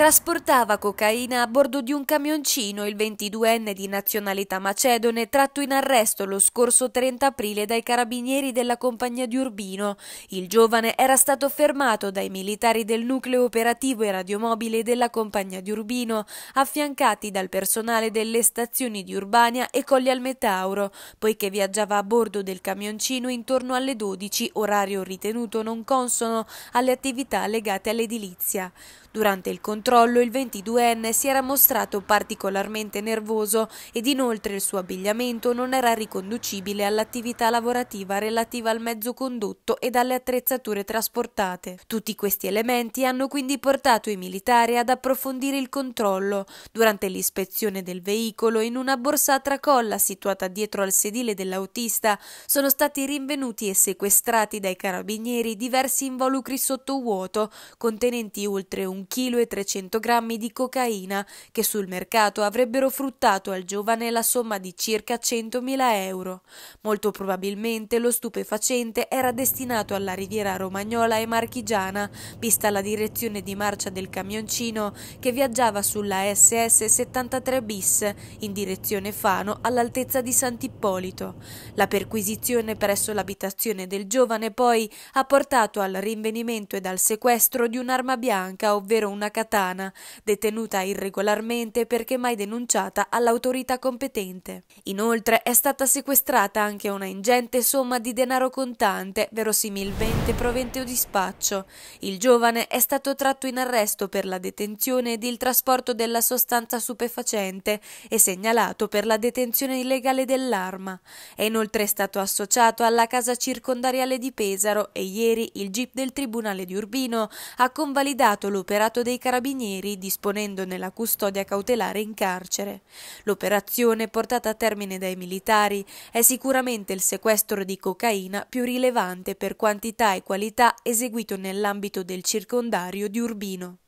Trasportava cocaina a bordo di un camioncino il 22enne di nazionalità macedone tratto in arresto lo scorso 30 aprile dai carabinieri della compagnia di Urbino. Il giovane era stato fermato dai militari del nucleo operativo e radiomobile della compagnia di Urbino, affiancati dal personale delle stazioni di Urbania e Colli al Metauro, poiché viaggiava a bordo del camioncino intorno alle 12, orario ritenuto non consono alle attività legate all'edilizia. Durante il controllo controllo il 22enne si era mostrato particolarmente nervoso ed inoltre il suo abbigliamento non era riconducibile all'attività lavorativa relativa al mezzo condotto ed alle attrezzature trasportate. Tutti questi elementi hanno quindi portato i militari ad approfondire il controllo. Durante l'ispezione del veicolo, in una borsa a tracolla situata dietro al sedile dell'autista, sono stati rinvenuti e sequestrati dai carabinieri diversi involucri sottovuoto contenenti oltre 1,3 kg 500 grammi di cocaina, che sul mercato avrebbero fruttato al giovane la somma di circa 100.000 euro. Molto probabilmente lo stupefacente era destinato alla riviera romagnola e marchigiana, vista la direzione di marcia del camioncino che viaggiava sulla SS 73 bis in direzione Fano all'altezza di Sant'Ippolito. La perquisizione presso l'abitazione del giovane poi ha portato al rinvenimento ed al sequestro di un'arma bianca, ovvero una catastrofe Fontana, detenuta irregolarmente perché mai denunciata all'autorità competente. Inoltre è stata sequestrata anche una ingente somma di denaro contante, verosimilmente provente o dispaccio. Il giovane è stato tratto in arresto per la detenzione ed il trasporto della sostanza stupefacente e segnalato per la detenzione illegale dell'arma. È inoltre stato associato alla casa circondariale di Pesaro e ieri il GIP del Tribunale di Urbino ha convalidato l'operato dei carabinieri carabinieri disponendone la custodia cautelare in carcere. L'operazione portata a termine dai militari è sicuramente il sequestro di cocaina più rilevante per quantità e qualità eseguito nell'ambito del circondario di Urbino.